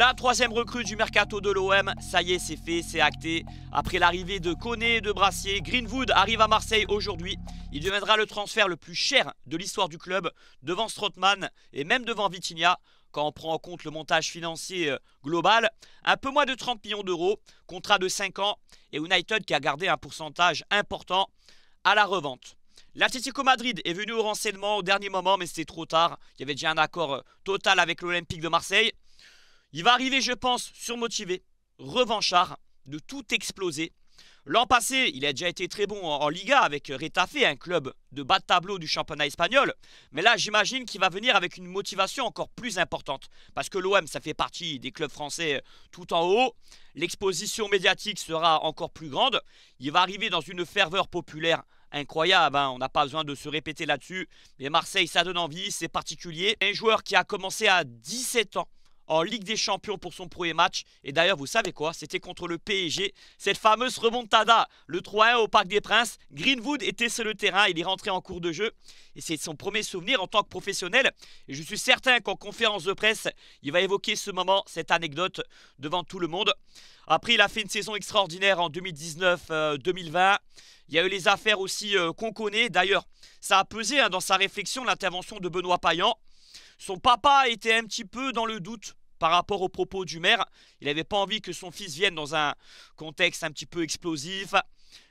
La troisième recrue du mercato de l'OM, ça y est, c'est fait, c'est acté. Après l'arrivée de Koné et de Brassier, Greenwood arrive à Marseille aujourd'hui. Il deviendra le transfert le plus cher de l'histoire du club, devant Strootman et même devant Vitinha quand on prend en compte le montage financier euh, global, un peu moins de 30 millions d'euros, contrat de 5 ans, et United qui a gardé un pourcentage important à la revente. L'Atlético Madrid est venu au renseignement au dernier moment, mais c'était trop tard. Il y avait déjà un accord euh, total avec l'Olympique de Marseille. Il va arriver, je pense, surmotivé, revanchard, de tout exploser. L'an passé, il a déjà été très bon en, Liga avec Retafe, un club de bas de tableau du championnat espagnol. Mais là, j'imagine qu'il va venir avec une motivation encore plus importante. Parce que l'OM, ça fait partie des clubs français euh, tout en haut. L'exposition médiatique sera encore plus grande. Il va arriver dans une ferveur populaire incroyable. Hein. On n'a pas besoin de se répéter là-dessus. Mais Marseille, ça donne envie, c'est particulier. Un joueur qui a commencé à 17 ans en Ligue des Champions pour son premier match. Et d'ailleurs, vous savez quoi C'était contre le PSG. Cette fameuse remontada, le 3-1 au Parc des Princes. Greenwood était sur le terrain, il est rentré en cours de jeu. Et c'est son premier souvenir en tant que professionnel. Et je suis certain qu'en conférence de presse, il va évoquer ce moment, cette anecdote devant tout le monde. Après, il a fait une saison extraordinaire en 2019-2020. Euh, il y a eu les affaires aussi euh, qu'on connaît. D'ailleurs, ça a pesé hein, dans sa réflexion l'intervention de Benoît Payan. Son papa était un petit peu dans le doute par rapport aux propos du maire. Il n'avait pas envie que son fils vienne dans un contexte un petit peu explosif.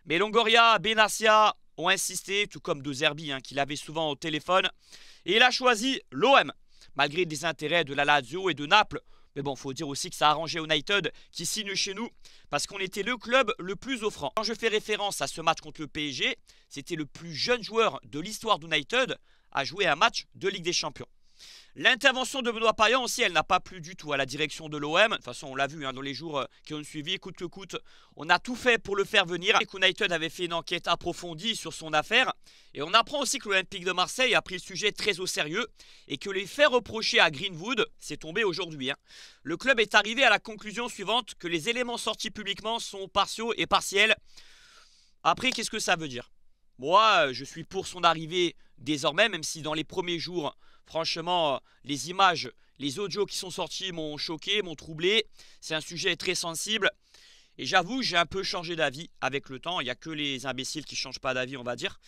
Mais Longoria, Benassia ont insisté, tout comme De Zerbi, hein, qu'il avait souvent au téléphone. Et il a choisi l'OM, malgré des intérêts de la Lazio et de Naples. Mais bon, faut dire aussi que ça a arrangé United qui signe chez nous parce qu'on était le club le plus offrant. Quand je fais référence à ce match contre le PSG, c'était le plus jeune joueur de l'histoire d'United à jouer un match de Ligue des Champions. L'intervention de Benoît Payan aussi, elle n'a pas plu du tout à la direction de l'OM. De toute façon, on l'a vu hein, dans les jours euh, qui ont suivi, coûte que coûte, on a tout fait pour le faire venir. Et United avait fait une enquête approfondie sur son affaire. Et on apprend aussi que l'Olympique de Marseille a pris le sujet très au sérieux et que les faits reprochés à Greenwood, c'est tombé aujourd'hui. Hein. Le club est arrivé à la conclusion suivante que les éléments sortis publiquement sont partiaux et partiels. Après, qu'est-ce que ça veut dire Moi, euh, je suis pour son arrivée désormais, même si dans les premiers jours, Franchement, euh, les images, les audios qui sont sortis m'ont choqué, m'ont troublé. C'est un sujet très sensible. Et j'avoue, j'ai un peu changé d'avis avec le temps. Il n'y a que les imbéciles qui ne changent pas d'avis, on va dire.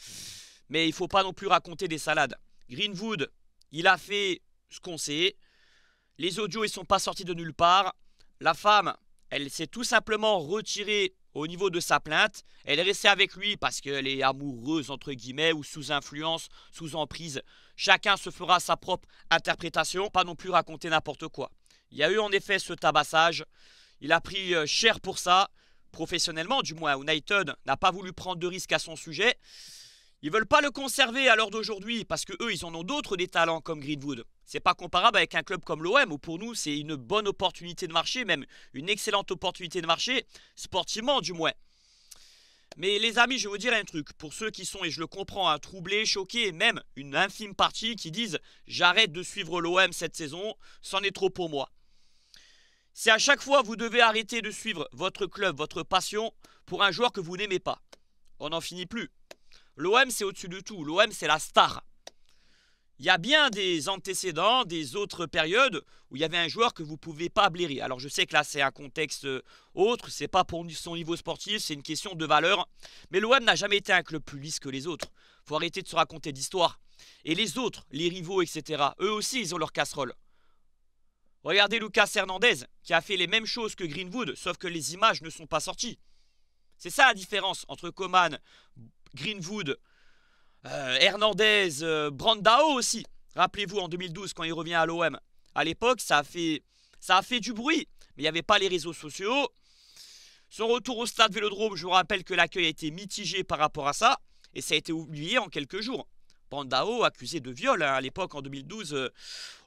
Mais il ne faut pas non plus raconter des salades. Greenwood, il a fait ce qu'on sait. Les audios, ils ne sont pas sortis de nulle part. La femme, elle s'est tout simplement retirée au niveau de sa plainte, elle est restée avec lui parce qu'elle est amoureuse, entre guillemets, ou sous influence, sous emprise. Chacun se fera sa propre interprétation, pas non plus raconter n'importe quoi. Il y a eu en effet ce tabassage. Il a pris euh, cher pour ça, professionnellement du moins. United n'a pas voulu prendre de risques à son sujet. Ils veulent pas le conserver à l'heure d'aujourd'hui parce que eux, ils en ont d'autres des talents comme Greenwood. C'est pas comparable avec un club comme l'OM où pour nous, c'est une bonne opportunité de marché, même une excellente opportunité de marché, sportivement du moins. Mais les amis, je vais vous dire un truc. Pour ceux qui sont, et je le comprends, hein, troublés, choqués, même une infime partie qui disent j'arrête de suivre l'OM cette saison, c'en est trop pour moi. Si à chaque fois vous devez arrêter de suivre votre club, votre passion pour un joueur que vous n'aimez pas, on n'en finit plus. L'OM, c'est au-dessus de tout. L'OM, c'est la star. Il y a bien des antécédents, des autres périodes où il y avait un joueur que vous ne pouvez pas blairer. Alors je sais que là c'est un contexte euh, autre, c'est pas pour son niveau sportif, c'est une question de valeur. Mais l'OM n'a jamais été un club plus lisse que les autres. Faut arrêter de se raconter d'histoires. Et les autres, les rivaux, etc., eux aussi ils ont leur casserole. Regardez Lucas Hernandez qui a fait les mêmes choses que Greenwood, sauf que les images ne sont pas sorties. C'est ça la différence entre Coman, Greenwood, euh, Hernandez, euh, Brandao aussi. Rappelez-vous en 2012 quand il revient à l'OM. À l'époque, ça a fait ça a fait du bruit, mais il n'y avait pas les réseaux sociaux. Son retour au stade Vélodrome, je vous rappelle que l'accueil a été mitigé par rapport à ça et ça a été oublié en quelques jours. Brandao accusé de viol hein, à l'époque en 2012 euh,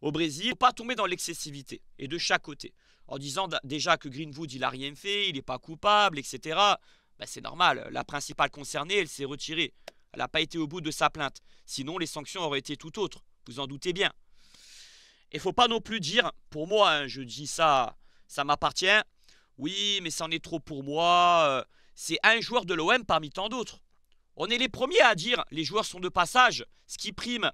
au Brésil, pas tombé dans l'excessivité et de chaque côté en disant déjà que Greenwood il a rien fait, il n'est pas coupable, etc. Bah, c'est normal, la principale concernée, elle s'est retirée. Elle n'a pas été au bout de sa plainte. Sinon, les sanctions auraient été tout autres. Vous en doutez bien. Et faut pas non plus dire, pour moi, hein, je dis ça, ça m'appartient. Oui, mais c'en est trop pour moi. Euh, c'est un joueur de l'OM parmi tant d'autres. On est les premiers à dire, les joueurs sont de passage. Ce qui prime,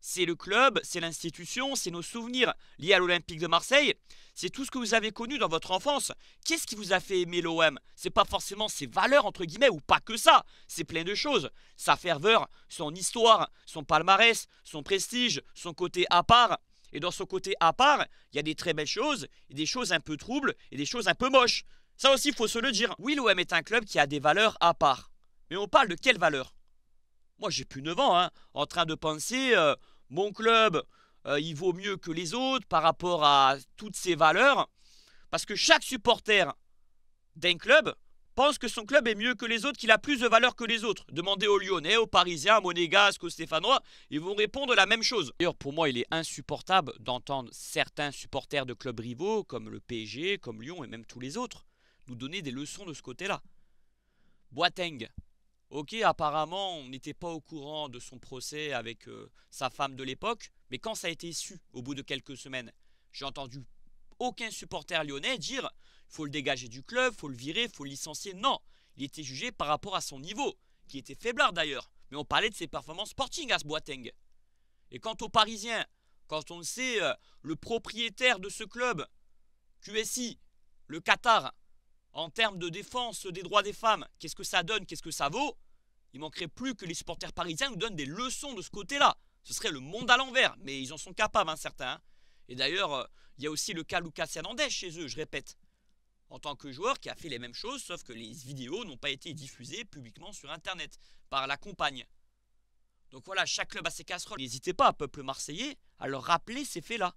c'est le club, c'est l'institution, c'est nos souvenirs liés à l'Olympique de Marseille c'est tout ce que vous avez connu dans votre enfance. Qu'est-ce qui vous a fait aimer l'OM C'est pas forcément ses valeurs, entre guillemets, ou pas que ça. C'est plein de choses. Sa ferveur, son histoire, son palmarès, son prestige, son côté à part. Et dans son côté à part, il y a des très belles choses, des choses un peu troubles, et des choses un peu moches. Ça aussi, il faut se le dire. Oui, l'OM est un club qui a des valeurs à part. Mais on parle de quelles valeurs Moi, j'ai plus 9 ans, hein, en train de penser euh, mon club, euh, il vaut mieux que les autres par rapport à toutes ses valeurs. Parce que chaque supporter d'un club pense que son club est mieux que les autres, qu'il a plus de valeur que les autres. Demandez aux Lyonnais, aux Parisiens, aux Monégasques, aux Stéphanois, ils vont répondre la même chose. D'ailleurs, pour moi, il est insupportable d'entendre certains supporters de clubs rivaux, comme le PSG, comme Lyon et même tous les autres, nous donner des leçons de ce côté-là. Boateng. Ok, apparemment, on n'était pas au courant de son procès avec euh, sa femme de l'époque. Mais quand ça a été su au bout de quelques semaines, j'ai entendu aucun supporter lyonnais dire il faut le dégager du club, faut le virer, faut le licencier. Non, il était jugé par rapport à son niveau, qui était faiblard d'ailleurs. Mais on parlait de ses performances sporting à ce Boateng. Et quant aux Parisiens, quand on sait euh, le propriétaire de ce club, QSI, le Qatar, en termes de défense des droits des femmes, qu'est-ce que ça donne, qu'est-ce que ça vaut, il manquerait plus que les supporters parisiens nous donnent des leçons de ce côté-là. Ce serait le monde à l'envers, mais ils en sont capables, hein, certains. Hein. Et d'ailleurs, euh, il y a aussi le cas Lucas Hernandez chez eux, je répète, en tant que joueur qui a fait les mêmes choses, sauf que les vidéos n'ont pas été diffusées publiquement sur Internet par la compagne. Donc voilà, chaque club a ses casseroles. N'hésitez pas, peuple marseillais, à leur rappeler ces faits-là.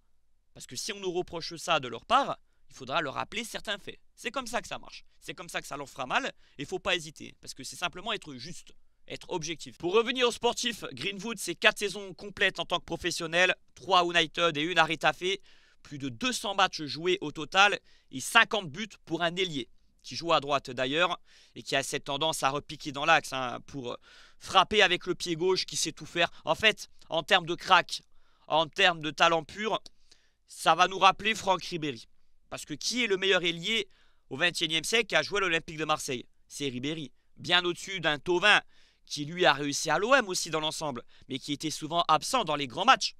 Parce que si on nous reproche ça de leur part, il faudra leur rappeler certains faits. C'est comme ça que ça marche. C'est comme ça que ça leur fera mal, et faut pas hésiter, parce que c'est simplement être juste être objectif. Pour revenir aux sportifs, Greenwood, c'est 4 saisons complètes en tant que professionnel, 3 United et 1 à Rétafé. plus de 200 matchs joués au total et 50 buts pour un ailier qui joue à droite d'ailleurs et qui a cette tendance à repiquer dans l'axe hein, pour euh, frapper avec le pied gauche qui sait tout faire. En fait, en termes de crack, en termes de talent pur, ça va nous rappeler Franck Ribéry. Parce que qui est le meilleur ailier au XXIe siècle qui a joué à l'Olympique de Marseille C'est Ribéry. Bien au-dessus d'un Tauvin qui lui a réussi à l'OM aussi dans l'ensemble, mais qui était souvent absent dans les grands matchs.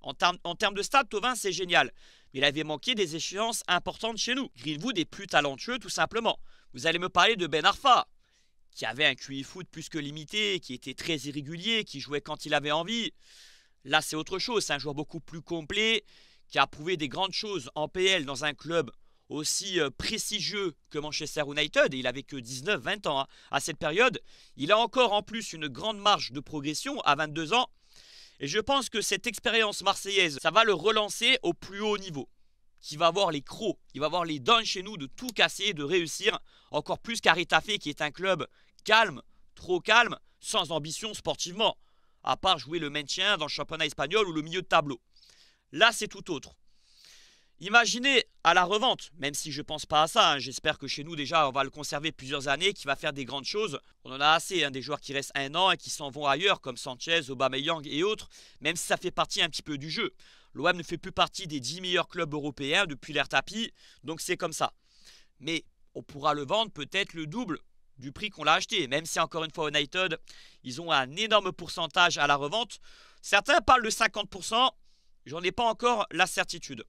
En, termes de stade, Tovin, c'est génial. Mais il avait manqué des échéances importantes chez nous. Greenwood est plus talentueux, tout simplement. Vous allez me parler de Ben Arfa, qui avait un QI foot plus que limité, qui était très irrégulier, qui jouait quand il avait envie. Là, c'est autre chose. C'est un joueur beaucoup plus complet, qui a prouvé des grandes choses en PL dans un club aussi euh, prestigieux que Manchester United, et il avait que 19-20 ans hein. à cette période, il a encore en plus une grande marge de progression à 22 ans. Et je pense que cette expérience marseillaise, ça va le relancer au plus haut niveau. Qui va avoir les crocs, il va avoir les dents chez nous de tout casser de réussir. Encore plus qu'Aritafé qui est un club calme, trop calme, sans ambition sportivement. À part jouer le maintien dans le championnat espagnol ou le milieu de tableau. Là, c'est tout autre. Imaginez à la revente, même si je ne pense pas à ça, hein. j'espère que chez nous déjà on va le conserver plusieurs années, qui va faire des grandes choses. On en a assez, hein, des joueurs qui restent un an et qui s'en vont ailleurs, comme Sanchez, Aubameyang et autres, même si ça fait partie un petit peu du jeu. L'OM ne fait plus partie des 10 meilleurs clubs européens depuis l'air tapis, donc c'est comme ça. Mais on pourra le vendre peut-être le double du prix qu'on l'a acheté, même si encore une fois United, ils ont un énorme pourcentage à la revente. Certains parlent de 50%, j'en ai pas encore la certitude.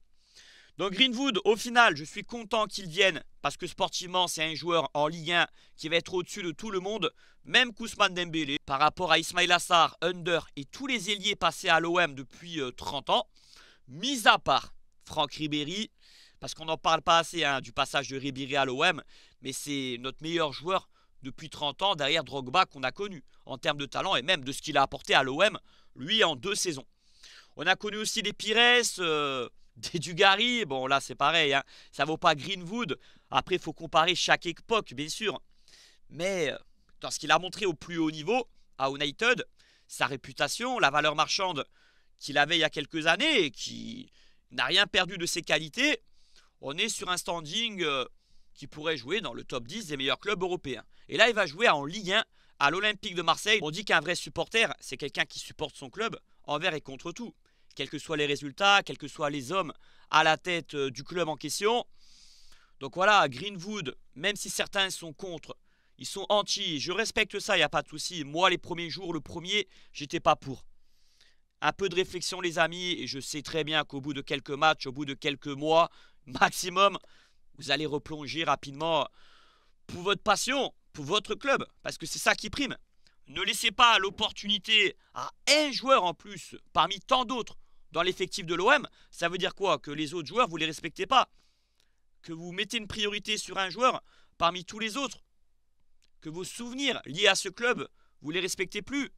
Donc Greenwood, au final, je suis content qu'il vienne parce que sportivement, c'est un joueur en Ligue 1 qui va être au-dessus de tout le monde, même Kousman Dembélé, par rapport à Ismail Assar, Under et tous les ailiers passés à l'OM depuis 30 euh, ans, mis à part Franck Ribéry, parce qu'on n'en parle pas assez hein, du passage de Ribéry à l'OM, mais c'est notre meilleur joueur depuis 30 ans derrière Drogba qu'on a connu en termes de talent et même de ce qu'il a apporté à l'OM, lui, en deux saisons. On a connu aussi les Pires. Euh, des Dugarry, bon là c'est pareil, hein. ça vaut pas Greenwood. Après, il faut comparer chaque époque, bien sûr. Mais euh, dans ce qu'il a montré au plus haut niveau, à United, sa réputation, la valeur marchande qu'il avait il y a quelques années et qui n'a rien perdu de ses qualités, on est sur un standing euh, qui pourrait jouer dans le top 10 des meilleurs clubs européens. Et là, il va jouer en Ligue 1 à l'Olympique de Marseille. On dit qu'un vrai supporter, c'est quelqu'un qui supporte son club envers et contre tout quels que soient les résultats, quels que soient les hommes à la tête euh, du club en question. Donc voilà, Greenwood, même si certains sont contre, ils sont anti, je respecte ça, il n'y a pas de souci. Moi, les premiers jours, le premier, j'étais pas pour. Un peu de réflexion, les amis, et je sais très bien qu'au bout de quelques matchs, au bout de quelques mois maximum, vous allez replonger rapidement pour votre passion, pour votre club, parce que c'est ça qui prime. Ne laissez pas l'opportunité à un joueur en plus, parmi tant d'autres, dans l'effectif de l'OM, ça veut dire quoi Que les autres joueurs, vous ne les respectez pas. Que vous mettez une priorité sur un joueur parmi tous les autres. Que vos souvenirs liés à ce club, vous les respectez plus.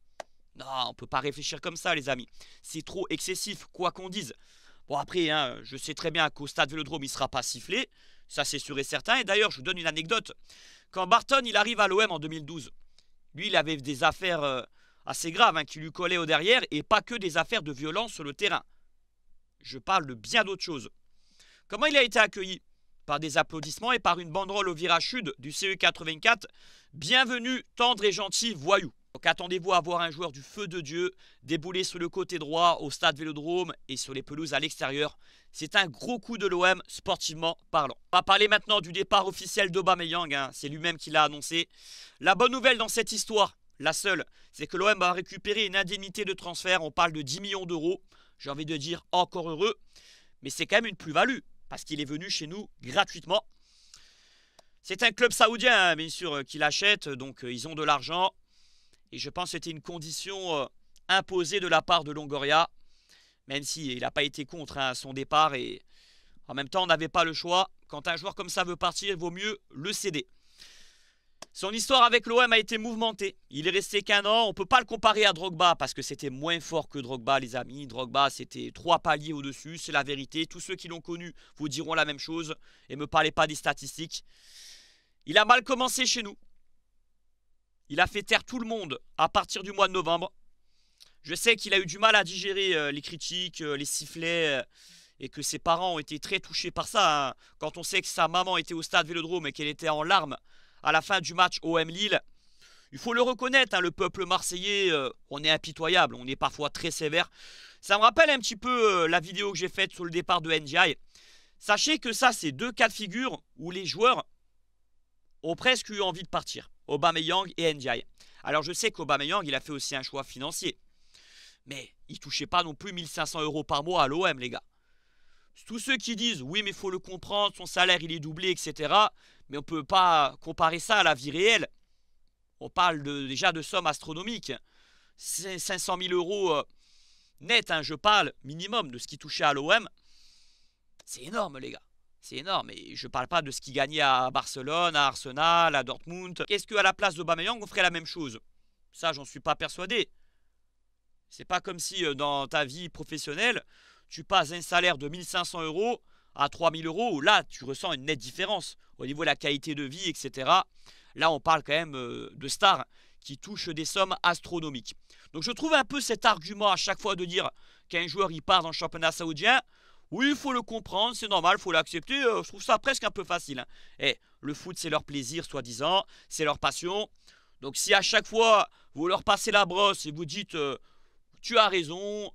Non, on ne peut pas réfléchir comme ça, les amis. C'est trop excessif, quoi qu'on dise. Bon, après, hein, je sais très bien qu'au stade Vélodrome, il ne sera pas sifflé. Ça, c'est sûr et certain. Et d'ailleurs, je vous donne une anecdote. Quand Barton, il arrive à l'OM en 2012, lui, il avait des affaires euh, assez grave hein, qui lui collait au derrière et pas que des affaires de violence sur le terrain. Je parle de bien d'autres choses. Comment il a été accueilli Par des applaudissements et par une banderole au virage sud du CE84. Bienvenue, tendre et gentil voyou. Donc attendez-vous à voir un joueur du feu de Dieu débouler sur le côté droit au stade Vélodrome et sur les pelouses à l'extérieur. C'est un gros coup de l'OM sportivement parlant. On va parler maintenant du départ officiel d'Oba hein. c'est lui-même qui l'a annoncé. La bonne nouvelle dans cette histoire, la seule, c'est que l'OM a récupéré une indemnité de transfert, on parle de 10 millions d'euros. J'ai envie de dire encore heureux, mais c'est quand même une plus-value, parce qu'il est venu chez nous gratuitement. C'est un club saoudien, hein, bien sûr, euh, qui l'achète, donc euh, ils ont de l'argent. Et je pense que c'était une condition euh, imposée de la part de Longoria, même s'il il n'a pas été contre hein, à son départ. Et en même temps, on n'avait pas le choix. Quand un joueur comme ça veut partir, il vaut mieux le céder. Son histoire avec l'OM a été mouvementée. Il est resté qu'un an. On ne peut pas le comparer à Drogba parce que c'était moins fort que Drogba, les amis. Drogba, c'était trois paliers au-dessus. C'est la vérité. Tous ceux qui l'ont connu vous diront la même chose. Et ne me parlez pas des statistiques. Il a mal commencé chez nous. Il a fait taire tout le monde à partir du mois de novembre. Je sais qu'il a eu du mal à digérer euh, les critiques, euh, les sifflets euh, et que ses parents ont été très touchés par ça. Hein. Quand on sait que sa maman était au stade Vélodrome et qu'elle était en larmes à la fin du match OM Lille. Il faut le reconnaître, hein, le peuple marseillais, euh, on est impitoyable, on est parfois très sévère. Ça me rappelle un petit peu euh, la vidéo que j'ai faite sur le départ de NGI. Sachez que ça, c'est deux cas de figure où les joueurs ont presque eu envie de partir. Aubameyang et Ndiaye. Alors je sais qu'Aubameyang, il a fait aussi un choix financier. Mais il touchait pas non plus 1500 euros par mois à l'OM, les gars tous ceux qui disent oui mais il faut le comprendre, son salaire il est doublé, etc. Mais on ne peut pas comparer ça à la vie réelle. On parle déjà de sommes astronomiques. 500 000 euros euh, net, hein, je parle, minimum de ce qui touchait à l'OM. C'est énorme les gars. C'est énorme. Et je ne parle pas de ce qui gagnait à Barcelone, à Arsenal, à Dortmund. Est-ce qu'à la place de on ferait la même chose Ça, j'en suis pas persuadé. C'est pas comme si euh, dans ta vie professionnelle, tu passes un salaire de 1500 euros à 3000 euros, là, tu ressens une nette différence au niveau de la qualité de vie, etc. Là, on parle quand même euh, de stars qui touchent des sommes astronomiques. Donc, je trouve un peu cet argument à chaque fois de dire qu'un joueur, il part dans le championnat saoudien. Oui, il faut le comprendre, c'est normal, il faut l'accepter. Euh, je trouve ça presque un peu facile. Et hein. eh, le foot, c'est leur plaisir, soi-disant, c'est leur passion. Donc, si à chaque fois, vous leur passez la brosse et vous dites, euh, tu as raison,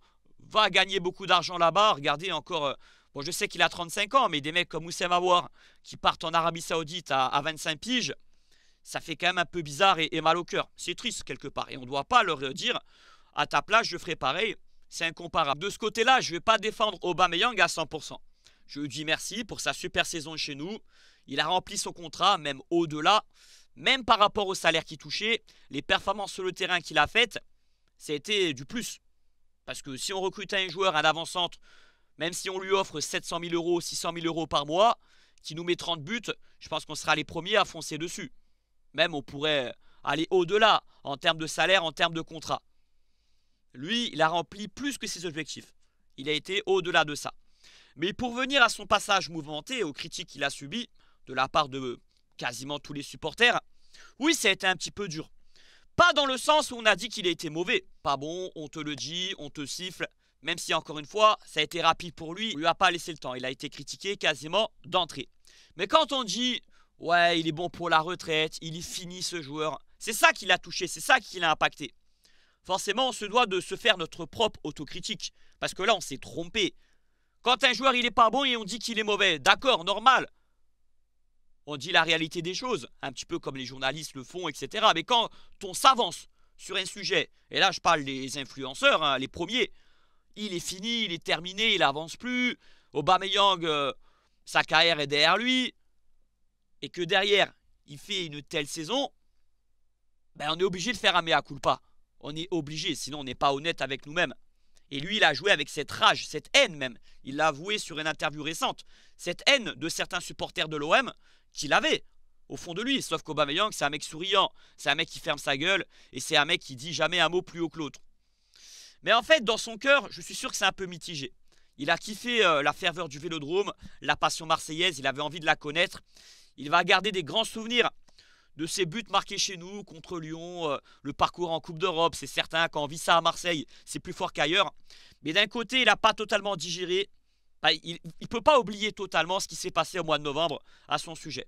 va gagner beaucoup d'argent là-bas. Regardez encore, euh, bon, je sais qu'il a 35 ans, mais des mecs comme Oussem Aouar qui partent en Arabie Saoudite à, 25 piges, ça fait quand même un peu bizarre et, mal au cœur. C'est triste quelque part. Et on ne doit pas leur dire à ta place, je ferai pareil. C'est incomparable. De ce côté-là, je ne vais pas défendre Aubameyang à 100%. Je lui dis merci pour sa super saison chez nous. Il a rempli son contrat, même au-delà. Même par rapport au salaire qu'il touchait, les performances sur le terrain qu'il a faites, c'était du plus. Parce que si on recrute un joueur, à avant-centre, même si on lui offre 700 000 euros, 600 000 euros par mois, qui nous met 30 buts, je pense qu'on sera les premiers à foncer dessus. Même on pourrait aller au-delà en termes de salaire, en termes de contrat. Lui, il a rempli plus que ses objectifs. Il a été au-delà de ça. Mais pour venir à son passage mouvementé, aux critiques qu'il a subies de la part de quasiment tous les supporters, oui, ça a été un petit peu dur. Pas dans le sens où on a dit qu'il a été mauvais. Pas bon, on te le dit, on te siffle. Même si, encore une fois, ça a été rapide pour lui, on lui a pas laissé le temps. Il a été critiqué quasiment d'entrée. Mais quand on dit, ouais, il est bon pour la retraite, il est fini ce joueur, c'est ça qui l'a touché, c'est ça qui l'a impacté. Forcément, on se doit de se faire notre propre autocritique. Parce que là, on s'est trompé. Quand un joueur, il est pas bon et on dit qu'il est mauvais, d'accord, normal on dit la réalité des choses, un petit peu comme les journalistes le font, etc. Mais quand on s'avance sur un sujet, et là je parle des influenceurs, hein, les premiers, il est fini, il est terminé, il n'avance plus, Aubameyang, Young, euh, sa carrière est derrière lui, et que derrière, il fait une telle saison, ben on est obligé de faire un mea culpa. On est obligé, sinon on n'est pas honnête avec nous-mêmes. Et lui, il a joué avec cette rage, cette haine même. Il l'a avoué sur une interview récente. Cette haine de certains supporters de l'OM qu'il avait au fond de lui. Sauf qu'Aubameyang, c'est un mec souriant, c'est un mec qui ferme sa gueule et c'est un mec qui dit jamais un mot plus haut que l'autre. Mais en fait, dans son cœur, je suis sûr que c'est un peu mitigé. Il a kiffé euh, la ferveur du Vélodrome, la passion marseillaise, il avait envie de la connaître. Il va garder des grands souvenirs de ses buts marqués chez nous contre Lyon, euh, le parcours en Coupe d'Europe, c'est certain quand on vit ça à Marseille, c'est plus fort qu'ailleurs. Mais d'un côté, il n'a pas totalement digéré bah, il ne peut pas oublier totalement ce qui s'est passé au mois de novembre à son sujet.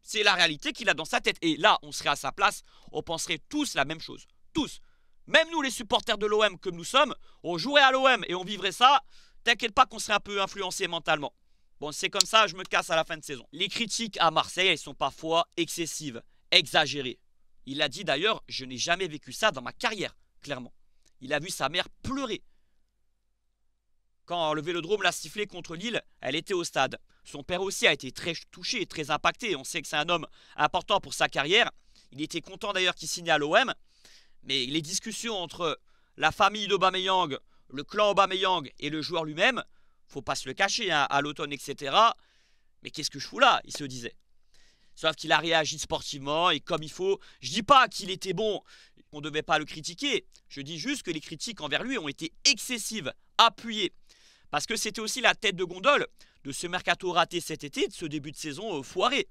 C'est la réalité qu'il a dans sa tête. Et là, on serait à sa place, on penserait tous la même chose. Tous. Même nous, les supporters de l'OM comme nous sommes, on jouerait à l'OM et on vivrait ça. T'inquiète pas qu'on serait un peu influencé mentalement. Bon, c'est comme ça, je me casse à la fin de saison. Les critiques à Marseille, elles sont parfois excessives, exagérées. Il a dit d'ailleurs, je n'ai jamais vécu ça dans ma carrière, clairement. Il a vu sa mère pleurer quand le Vélodrome l'a sifflé contre Lille, elle était au stade. Son père aussi a été très touché, très impacté. On sait que c'est un homme important pour sa carrière. Il était content d'ailleurs qu'il signe à l'OM. Mais les discussions entre la famille d'Aubameyang, le clan Aubameyang et le joueur lui-même, faut pas se le cacher, hein, à l'automne, etc. Mais qu'est-ce que je fous là Il se disait. Sauf qu'il a réagi sportivement et comme il faut. Je dis pas qu'il était bon, qu'on ne devait pas le critiquer. Je dis juste que les critiques envers lui ont été excessives, appuyées. Parce que c'était aussi la tête de gondole de ce mercato raté cet été, de ce début de saison euh, foiré.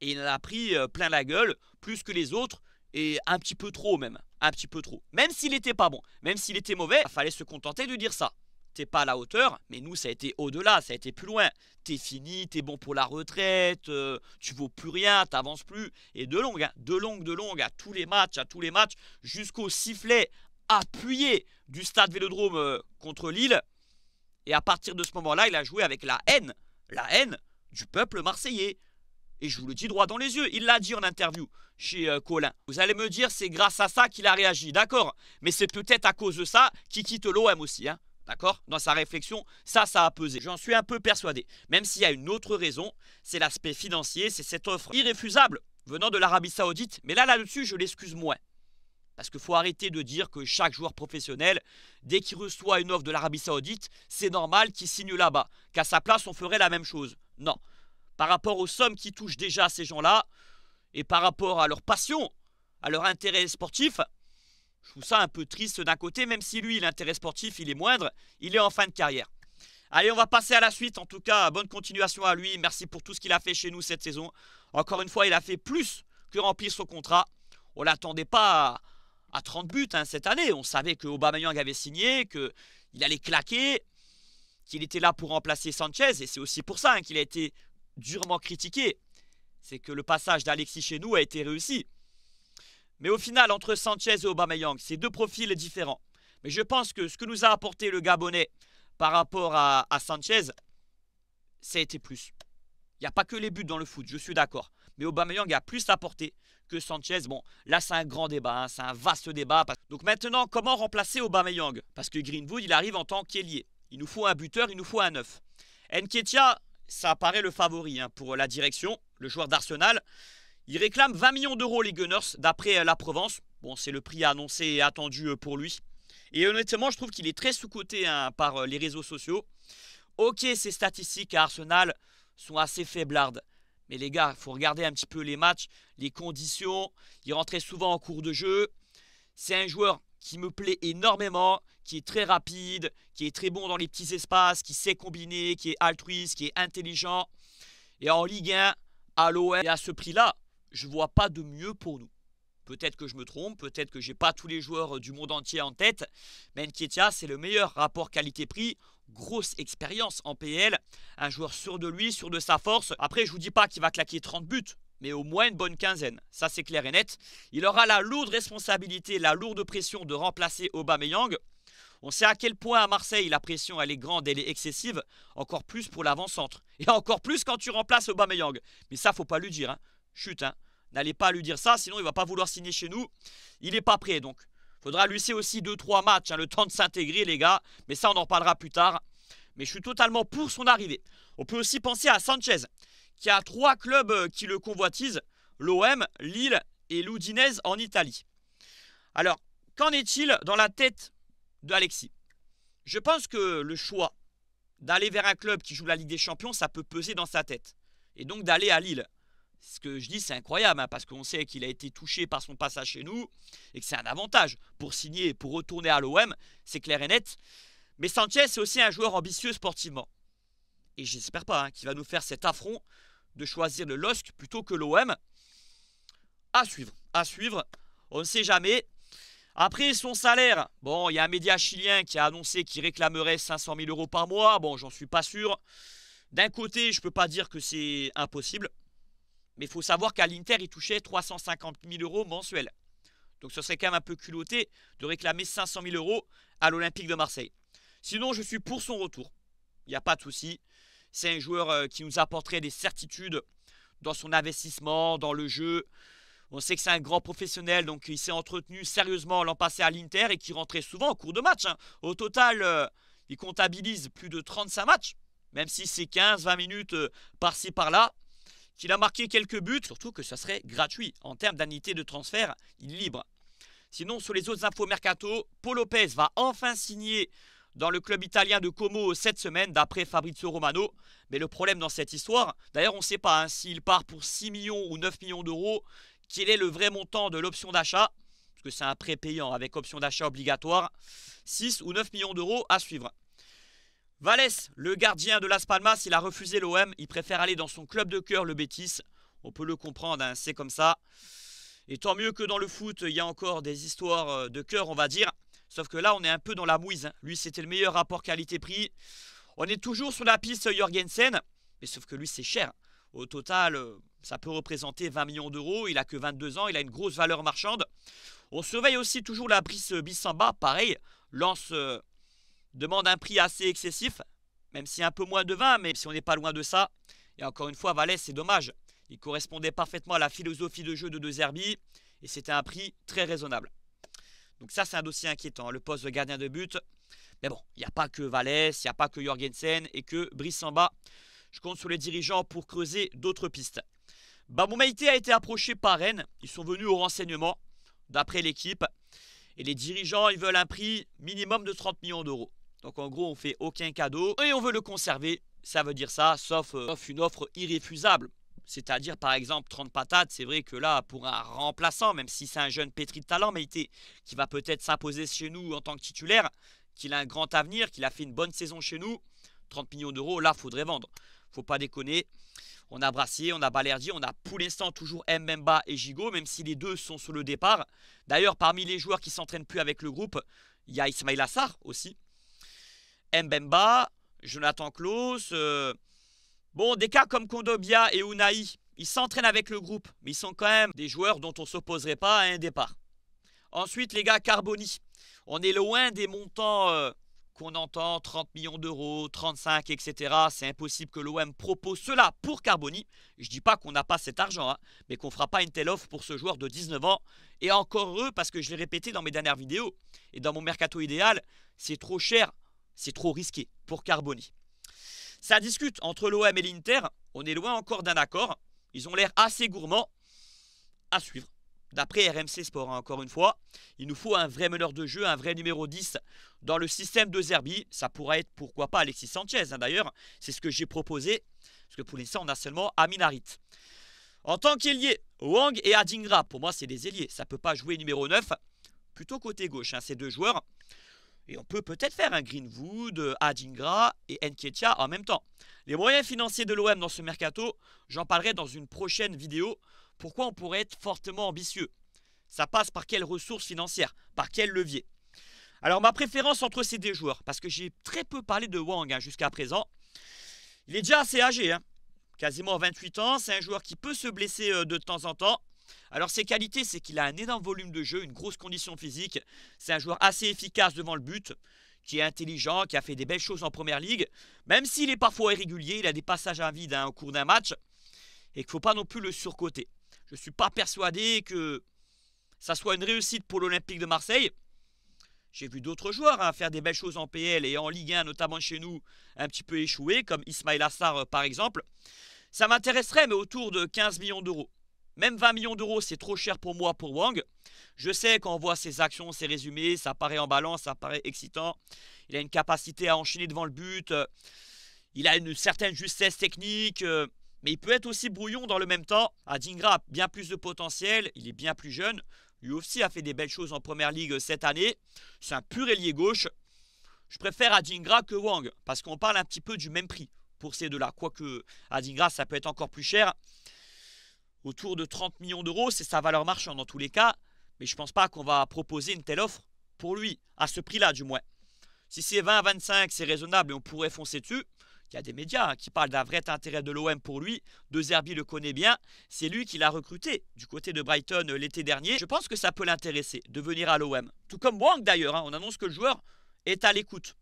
Et il en a pris euh, plein la gueule, plus que les autres, et un petit peu trop même. Un petit peu trop. Même s'il n'était pas bon, même s'il était mauvais, il fallait se contenter de dire ça. T'es pas à la hauteur, mais nous, ça a été au-delà, ça a été plus loin. T'es fini, t'es bon pour la retraite, euh, tu vaux plus rien, t'avances plus. Et de longue, hein, de longue, de longue, à tous les matchs, à tous les matchs, jusqu'au sifflet appuyé du stade Vélodrome contre Lille, et à partir de ce moment-là, il a joué avec la haine, la haine du peuple marseillais. Et je vous le dis droit dans les yeux, il l'a dit en interview chez euh, Colin. Vous allez me dire, c'est grâce à ça qu'il a réagi, d'accord Mais c'est peut-être à cause de ça qu'il quitte l'OM aussi, hein D'accord Dans sa réflexion, ça, ça a pesé. J'en suis un peu persuadé. Même s'il y a une autre raison, c'est l'aspect financier, c'est cette offre irréfusable venant de l'Arabie Saoudite. Mais là, là-dessus, je l'excuse moins. Parce qu'il faut arrêter de dire que chaque joueur professionnel, dès qu'il reçoit une offre de l'Arabie Saoudite, c'est normal qu'il signe là-bas. Qu'à sa place, on ferait la même chose. Non. Par rapport aux sommes qui touchent déjà ces gens-là, et par rapport à leur passion, à leur intérêt sportif, je trouve ça un peu triste d'un côté, même si lui, l'intérêt sportif, il est moindre, il est en fin de carrière. Allez, on va passer à la suite. En tout cas, bonne continuation à lui. Merci pour tout ce qu'il a fait chez nous cette saison. Encore une fois, il a fait plus que remplir son contrat. On ne l'attendait pas à à 30 buts hein, cette année. On savait que Aubameyang avait signé, qu'il allait claquer, qu'il était là pour remplacer Sanchez. Et c'est aussi pour ça hein, qu'il a été durement critiqué. C'est que le passage d'Alexis chez nous a été réussi. Mais au final, entre Sanchez et Aubameyang, c'est deux profils différents. Mais je pense que ce que nous a apporté le Gabonais par rapport à, à Sanchez, ça a été plus. Il n'y a pas que les buts dans le foot, je suis d'accord mais Aubameyang a plus porter que Sanchez. Bon, là c'est un grand débat, hein, c'est un vaste débat. Donc maintenant, comment remplacer Aubameyang Parce que Greenwood, il arrive en tant qu'ailier. Il nous faut un buteur, il nous faut un neuf. Nketia, ça paraît le favori hein, pour la direction, le joueur d'Arsenal. Il réclame 20 millions d'euros les Gunners, d'après euh, La Provence. Bon, c'est le prix annoncé et attendu euh, pour lui. Et honnêtement, je trouve qu'il est très sous-coté hein, par euh, les réseaux sociaux. Ok, ses statistiques à Arsenal sont assez faiblardes. Mais les gars, il faut regarder un petit peu les matchs, les conditions. Il rentrait souvent en cours de jeu. C'est un joueur qui me plaît énormément, qui est très rapide, qui est très bon dans les petits espaces, qui sait combiner, qui est altruiste, qui est intelligent. Et en Ligue 1, à l'OM à ce prix-là, je ne vois pas de mieux pour nous. Peut-être que je me trompe, peut-être que j'ai pas tous les joueurs du monde entier en tête, mais Nketia, c'est le meilleur rapport qualité-prix grosse expérience en PL, un joueur sûr de lui, sûr de sa force. Après, je vous dis pas qu'il va claquer 30 buts, mais au moins une bonne quinzaine. Ça, c'est clair et net. Il aura la lourde responsabilité, la lourde pression de remplacer Aubameyang. On sait à quel point à Marseille la pression elle est grande, elle est excessive, encore plus pour l'avant-centre. Et encore plus quand tu remplaces Aubameyang. Mais ça, faut pas lui dire. Hein. Chut, hein. N'allez pas lui dire ça, sinon il va pas vouloir signer chez nous. Il n'est pas prêt, donc Faudra lui aussi 2-3 matchs, hein, le temps de s'intégrer, les gars. Mais ça, on en reparlera plus tard. Mais je suis totalement pour son arrivée. On peut aussi penser à Sanchez, qui a trois clubs euh, qui le convoitisent l'OM, Lille et l'Udinese en Italie. Alors, qu'en est-il dans la tête d'Alexis Je pense que le choix d'aller vers un club qui joue la Ligue des Champions, ça peut peser dans sa tête. Et donc d'aller à Lille ce que je dis, c'est incroyable, hein, parce qu'on sait qu'il a été touché par son passage chez nous, et que c'est un avantage pour signer et pour retourner à l'OM, c'est clair et net. Mais Sanchez, c'est aussi un joueur ambitieux sportivement. Et j'espère pas hein, qu'il va nous faire cet affront de choisir le LOSC plutôt que l'OM. À suivre, à suivre, on ne sait jamais. Après son salaire, bon, il y a un média chilien qui a annoncé qu'il réclamerait 500 000 euros par mois. Bon, j'en suis pas sûr. D'un côté, je peux pas dire que c'est impossible. Mais il faut savoir qu'à l'Inter, il touchait 350 000 euros mensuels. Donc ce serait quand même un peu culotté de réclamer 500 000 euros à l'Olympique de Marseille. Sinon, je suis pour son retour. Il n'y a pas de souci. C'est un joueur euh, qui nous apporterait des certitudes dans son investissement, dans le jeu. On sait que c'est un grand professionnel, donc il s'est entretenu sérieusement l'an passé à l'Inter et qui rentrait souvent en cours de match. Hein. Au total, euh, il comptabilise plus de 35 matchs, même si c'est 15-20 minutes euh, par-ci par-là qu'il a marqué quelques buts, surtout que ça serait gratuit. En termes d'anité de transfert, il est libre. Sinon, sur les autres infos mercato, Paul Lopez va enfin signer dans le club italien de Como cette semaine, d'après Fabrizio Romano. Mais le problème dans cette histoire, d'ailleurs, on ne sait pas hein, s'il part pour 6 millions ou 9 millions d'euros, quel est le vrai montant de l'option d'achat, parce que c'est un prêt payant avec option d'achat obligatoire, 6 ou 9 millions d'euros à suivre. Valès, le gardien de Las Palmas, il a refusé l'OM. Il préfère aller dans son club de cœur, le Bétis. On peut le comprendre, hein, c'est comme ça. Et tant mieux que dans le foot, il y a encore des histoires euh, de cœur, on va dire. Sauf que là, on est un peu dans la mouise. Hein. Lui, c'était le meilleur rapport qualité-prix. On est toujours sur la piste Jorgensen. Mais sauf que lui, c'est cher. Au total, euh, ça peut représenter 20 millions d'euros. Il a que 22 ans. Il a une grosse valeur marchande. On surveille aussi toujours la Brice Bissamba. Pareil, lance euh, demande un prix assez excessif, même si un peu moins de 20, mais si on n'est pas loin de ça. Et encore une fois, Valais, c'est dommage. Il correspondait parfaitement à la philosophie de jeu de De Zerbi, et c'était un prix très raisonnable. Donc ça, c'est un dossier inquiétant, le poste de gardien de but. Mais bon, il n'y a pas que Vallès, il n'y a pas que Jorgensen et que Brissamba. Je compte sur les dirigeants pour creuser d'autres pistes. Maïté a été approché par Rennes. Ils sont venus au renseignement, d'après l'équipe. Et les dirigeants, ils veulent un prix minimum de 30 millions d'euros. Donc en gros, on fait aucun cadeau et on veut le conserver. Ça veut dire ça, sauf, euh, une offre irréfusable. C'est-à-dire, par exemple, 30 patates, c'est vrai que là, pour un remplaçant, même si c'est un jeune pétri de talent, mais qui va peut-être s'imposer chez nous en tant que titulaire, qu'il a un grand avenir, qu'il a fait une bonne saison chez nous, 30 millions d'euros, là, faudrait vendre. Faut pas déconner. On a Brassier, on a Balerdi, on a pour l'instant toujours Mbemba et Gigot, même si les deux sont sur le départ. D'ailleurs, parmi les joueurs qui s'entraînent plus avec le groupe, il y a Ismail Assar aussi, Mbemba, Jonathan Klaus. Euh, bon, des cas comme Kondobia et Unai, ils s'entraînent avec le groupe, mais ils sont quand même des joueurs dont on s'opposerait pas à un départ. Ensuite, les gars, Carboni. On est loin des montants euh, qu'on entend, 30 millions d'euros, 35, etc. C'est impossible que l'OM propose cela pour Carboni. Je dis pas qu'on n'a pas cet argent, hein, mais qu'on fera pas une telle offre pour ce joueur de 19 ans. Et encore heureux, parce que je l'ai répété dans mes dernières vidéos, et dans mon mercato idéal, c'est trop cher c'est trop risqué pour Carboni. Ça discute entre l'OM et l'Inter. On est loin encore d'un accord. Ils ont l'air assez gourmands à suivre. D'après RMC Sport, hein, encore une fois, il nous faut un vrai meneur de jeu, un vrai numéro 10 dans le système de Zerbi. Ça pourrait être, pourquoi pas, Alexis Sanchez. Hein, d'ailleurs, c'est ce que j'ai proposé, parce que pour l'instant, on a seulement Amin Harit. En tant qu'ailier, Wang et Adingra, pour moi, c'est des ailiers. Ça ne peut pas jouer numéro 9, plutôt côté gauche, hein, ces deux joueurs. Et on peut peut-être faire un Greenwood, euh, Adingra et Nketiah en même temps. Les moyens financiers de l'OM dans ce mercato, j'en parlerai dans une prochaine vidéo. Pourquoi on pourrait être fortement ambitieux Ça passe par quelles ressources financières Par quel levier Alors ma préférence entre ces deux joueurs, parce que j'ai très peu parlé de Wang hein, jusqu'à présent. Il est déjà assez âgé, hein. quasiment 28 ans. C'est un joueur qui peut se blesser euh, de temps en temps. Alors ses qualités, c'est qu'il a un énorme volume de jeu, une grosse condition physique. C'est un joueur assez efficace devant le but, qui est intelligent, qui a fait des belles choses en Première Ligue. Même s'il est parfois irrégulier, il a des passages à vide hein, au cours d'un match. Et qu'il ne faut pas non plus le surcoter. Je ne suis pas persuadé que ça soit une réussite pour l'Olympique de Marseille. J'ai vu d'autres joueurs hein, faire des belles choses en PL et en Ligue 1, notamment chez nous, un petit peu échouer, comme Ismail Assar euh, par exemple. Ça m'intéresserait, mais autour de 15 millions d'euros. Même 20 millions d'euros, c'est trop cher pour moi, pour Wang. Je sais qu'on voit ses actions, ses résumés, ça paraît en balance, ça paraît excitant. Il a une capacité à enchaîner devant le but. Euh, il a une certaine justesse technique. Euh, mais il peut être aussi brouillon dans le même temps. Adingra a bien plus de potentiel, il est bien plus jeune. Lui aussi a fait des belles choses en Première Ligue euh, cette année. C'est un pur ailier gauche. Je préfère Adingra que Wang, parce qu'on parle un petit peu du même prix pour ces deux-là. Quoique Adingra, ça peut être encore plus cher autour de 30 millions d'euros, c'est sa valeur marchande dans tous les cas, mais je ne pense pas qu'on va proposer une telle offre pour lui, à ce prix-là du moins. Si c'est 20 à 25, c'est raisonnable et on pourrait foncer dessus. Il y a des médias hein, qui parlent d'un vrai intérêt de l'OM pour lui. De Zerbi le connaît bien. C'est lui qui l'a recruté du côté de Brighton euh, l'été dernier. Je pense que ça peut l'intéresser de venir à l'OM. Tout comme Wang d'ailleurs. Hein. on annonce que le joueur est à l'écoute.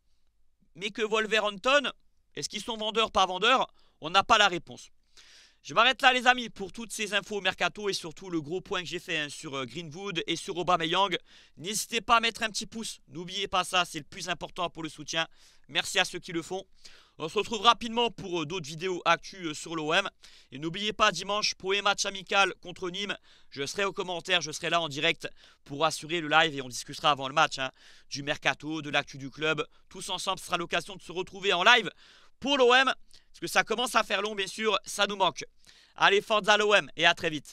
Mais que Wolverhampton, est-ce qu'ils sont vendeurs, par vendeurs On n'a pas la réponse. Je m'arrête là les amis pour toutes ces infos mercato et surtout le gros point que j'ai fait hein, sur euh, Greenwood et sur Aubameyang. N'hésitez pas à mettre un petit pouce, n'oubliez pas ça, c'est le plus important pour le soutien. Merci à ceux qui le font. On se retrouve rapidement pour euh, d'autres vidéos actuelles euh, sur l'OM. Et n'oubliez pas dimanche, pour les match amical contre Nîmes. Je serai aux commentaires, je serai là en direct pour assurer le live et on discutera avant le match hein, du mercato, de l'actu du club. Tous ensemble, ce sera l'occasion de se retrouver en live pour l'OM. Parce que ça commence à faire long, bien sûr, ça nous manque. Allez, Forza l'OM et à très vite.